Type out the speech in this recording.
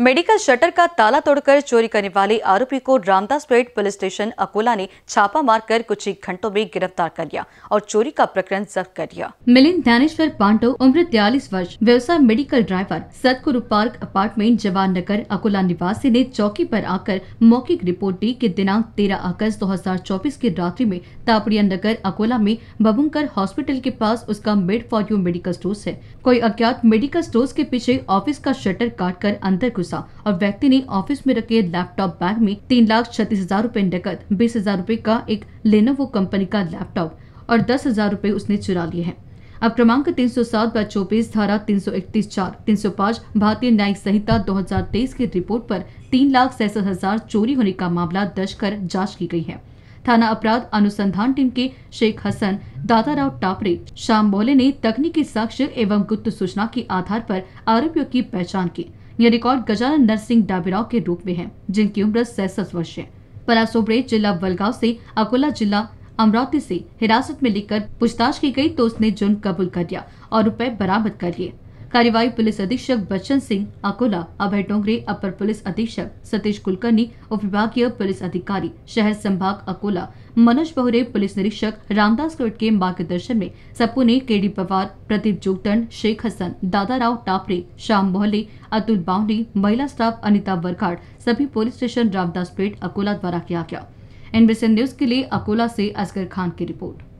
medical shutter का ताला तोड़कर चोरी करने वाले आरोपी को रामदास पेट पुलिस स्टेशन अकोला ने छापा मारकर कुछ ही घंटों में गिरफ्तार कर लिया और चोरी का प्रकरण जब्त कर लिया मिलिंद ज्ञानेश्वर पांडो उम्र तियालीस वर्ष व्यवसाय medical driver Satguru park apartment Jawan Nagar Akola निवासी ने चौकी आरोप आकर मौखिक रिपोर्ट दी की दिनांक तेरह अगस्त दो की रात्रि में तापड़िया नगर अकोला में बबुंकर हॉस्पिटल के पास उसका made for you medical store है कोई अज्ञात मेडिकल स्टोर के पीछे ऑफिस का शटर काट कर अंदर घुस घुसा और व्यक्ति ने ऑफिस में रखे लैपटॉप बैग में तीन लाख छत्तीस हजार रूपए नकद बीस हजार रूपए का एक लेनोवो कंपनी का लैपटॉप और दस हजार रूपए उसने चुरा लिए हैं अब क्रमांक तीन सौ सात व चौबीस धारा तीन सौ इकतीस चार तीन सौ पाँच भारतीय न्यायिक संहिता दो हजार तेईस की रिपोर्ट पर तीन लाख सैसठ हजार चोरी होने का मामला दर्ज कर जांच की गई है थाना अपराध अनुसंधान टीम के शेख हसन दादाराव टापरे श्याम बोले ने तकनीकी साक्ष्य एवं गुप्त सूचना के आधार पर आरोपियों की पहचान की यह रिकॉर्ड गजानन नरसिंह डाबिराव के रूप में है जिनकी उम्र सैसठ वर्ष है पलाश जिला बलगांव से अकोला जिला अमरावती से हिरासत में लेकर पूछताछ की गई तो उसने जुर्म कबूल कर लिया और रुपए बरामद कर लिए कार्यवाही पुलिस अधीक्षक बच्चन सिंह अकोला अभय डोंगरे अपर पुलिस अधीक्षक सतीश कुलकर्णी उप विभागीय पुलिस अधिकारी शहर संभाग अकोला मनोज बहुरे पुलिस निरीक्षक रामदास कोट के मार्गदर्शन में सपू ने के डी पवार प्रदीप जोगटन शेख हसन दादा राव टापरे श्याम मोहले अतुल बावली महिला स्टाफ अनिता बरखाड़ सभी पुलिस स्टेशन रामदास पेट अकोला द्वारा किया गया एनबीसी न्यूज के लिए अकोला से असगर खान की रिपोर्ट